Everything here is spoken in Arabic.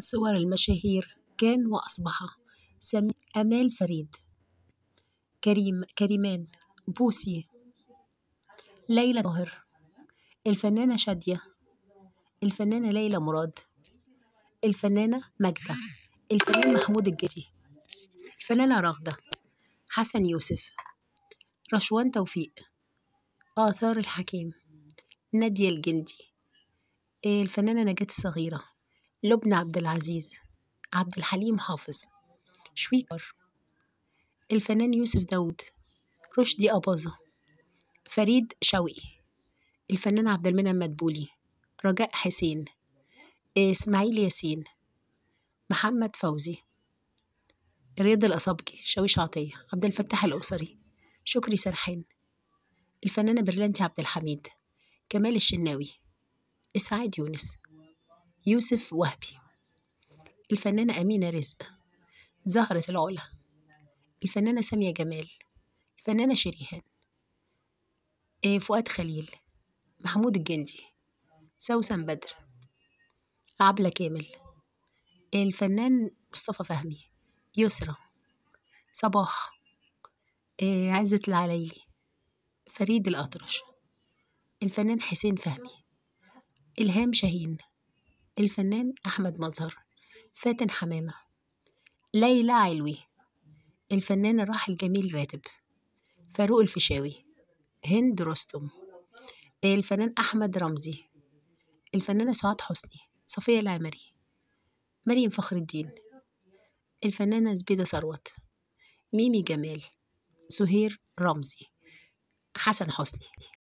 صور المشاهير كان وأصبح سمي أمال فريد كريم كريمان بوسي ليلى طاهر الفنانة شادية الفنانة ليلى مراد الفنانة ماجدة الفنان محمود الجدي الفنانة رغدة حسن يوسف رشوان توفيق آثار الحكيم نادية الجندي الفنانة نجاة الصغيرة لبنى عبد العزيز عبد الحليم حافظ شويكر الفنان يوسف داود رشدي أباظة فريد شوقي الفنان عبد المنعم مدبولي رجاء حسين إسماعيل ياسين محمد فوزي رياض الأصابجي شويش عطية عبد الفتاح الأسري شكري سرحان الفنانة برلانتي عبد الحميد كمال الشناوي إسعاد يونس يوسف وهبي الفنانة أمينة رزق زهرة العلا الفنانة سامية جمال الفنانة شريهان آه، فؤاد خليل محمود الجندي سوسن بدر عبلة كامل آه، الفنان مصطفى فهمي يسرى صباح آه، عزة العليلي فريد الأطرش الفنان حسين فهمي إلهام شاهين الفنان أحمد مظهر فاتن حمامة ليلى علوي الفنان الراحل جميل راتب فاروق الفيشاوي هند رستم الفنان أحمد رمزي الفنانة سعاد حسني صفية العمري مريم فخر الدين الفنانة زبيدة ثروت ميمي جمال سهير رمزي حسن حسني